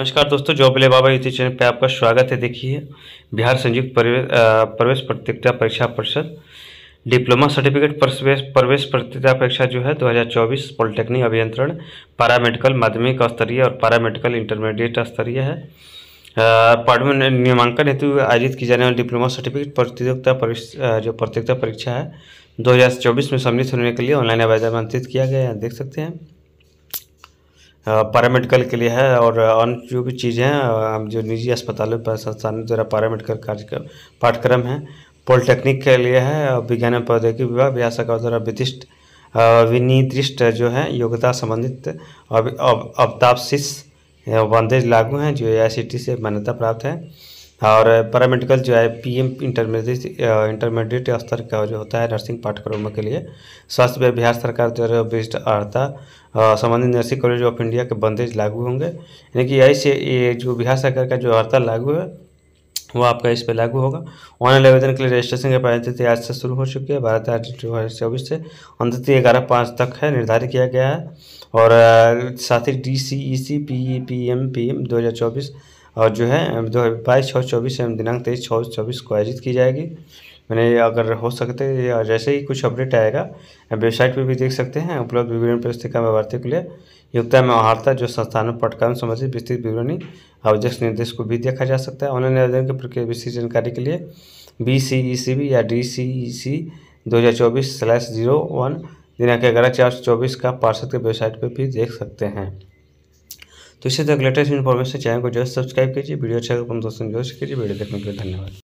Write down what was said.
नमस्कार दोस्तों जॉब ले बाबा यूट्यूब चैनल पर आपका स्वागत है देखिए बिहार संयुक्त प्रवेश प्रतियोगिता परीक्षा परिषद डिप्लोमा सर्टिफिकेट प्रवेश प्रवेश प्रतियोगिता परीक्षा जो है 2024 पॉलिटेक्निक अभियंत्रण पैरामेडिकल माध्यमिक स्तरीय और पैरामेडिकल इंटरमीडिएट स्तरीय है पाठ्य नियमांकन हेतु आयोजित की जाने वाली डिप्लोमा सर्टिफिकेट प्रतियोगिता जो प्रतियोगिता परीक्षा है दो में सम्मिलित होने के लिए ऑनलाइन आवेदन आमंत्रित किया गया है देख सकते हैं पैरामेडिकल के लिए है और अन्य जो भी चीज़ें हैं जो निजी अस्पतालों पर संस्थानों द्वारा पैरामेडिकल कार्यक्रम पाठ्यक्रम है पॉलिटेक्निक के लिए है विज्ञान एवं प्रौद्योगिकी विभाग बिहार सरकार द्वारा विदिष्ट विनिर्दिष्ट जो है योग्यता संबंधित अवतापशिष अवतापशिश बंदेज लागू हैं जो ए से मान्यता प्राप्त है और पैरामेडिकल जो है पीएम इंटरमीडिएट इंटरमीडिएट स्तर का जो होता है नर्सिंग पाठ्यक्रमों के लिए स्वास्थ्य विभाग बिहार सरकार द्वारा बेस्ड अर्हता uh, संबंधित नर्सिंग कॉलेज ऑफ इंडिया के बंदेज लागू होंगे यानी कि ऐसे ये जो बिहार सरकार का जो अर्हता लागू है वो आपका इस पर लागू होगा ऑनलाइन आवेदन के लिए रजिस्ट्रेशन की परिस्थिति आज से शुरू हो चुकी है बारह तेरह दो हज़ार चौबीस से अंतिथि ग्यारह पाँच तक है निर्धारित किया गया है और uh, साथ ही D C E C P E P M P M दो हज़ार चौबीस और जो है दो हज़ार बाईस छः चौबीस एवं दिनांक तेईस छः चौबीस को आयोजित की जाएगी मैंने अगर हो सकते जैसे ही कुछ अपडेट आएगा वेबसाइट पर भी देख सकते हैं उपलब्ध विवरण पुस्तिका में भारतीय के लिए युक्ता में आहारता जो संस्थानों पटकान संबंधित विस्तृत विवरणी आवश्यक निर्देश को भी देखा जा सकता है ऑनलाइन आवेदन की प्रक्रिया विस्तृत जानकारी के लिए B C E C B या डी सी ई सी दो हज़ार चौबीस स्लैश जीरो वन दिनांक ग्यारह चार सौ चौबीस का पार्षद के वेबसाइट पर भी देख सकते हैं तो इसी तक लेटेस्ट इन्फॉर्मेशन चैनल को जो है सब्सक्राइब कीजिए वीडियो अच्छा कम तो दोस्तों जो कीजिए वीडियो देखने के लिए धन्यवाद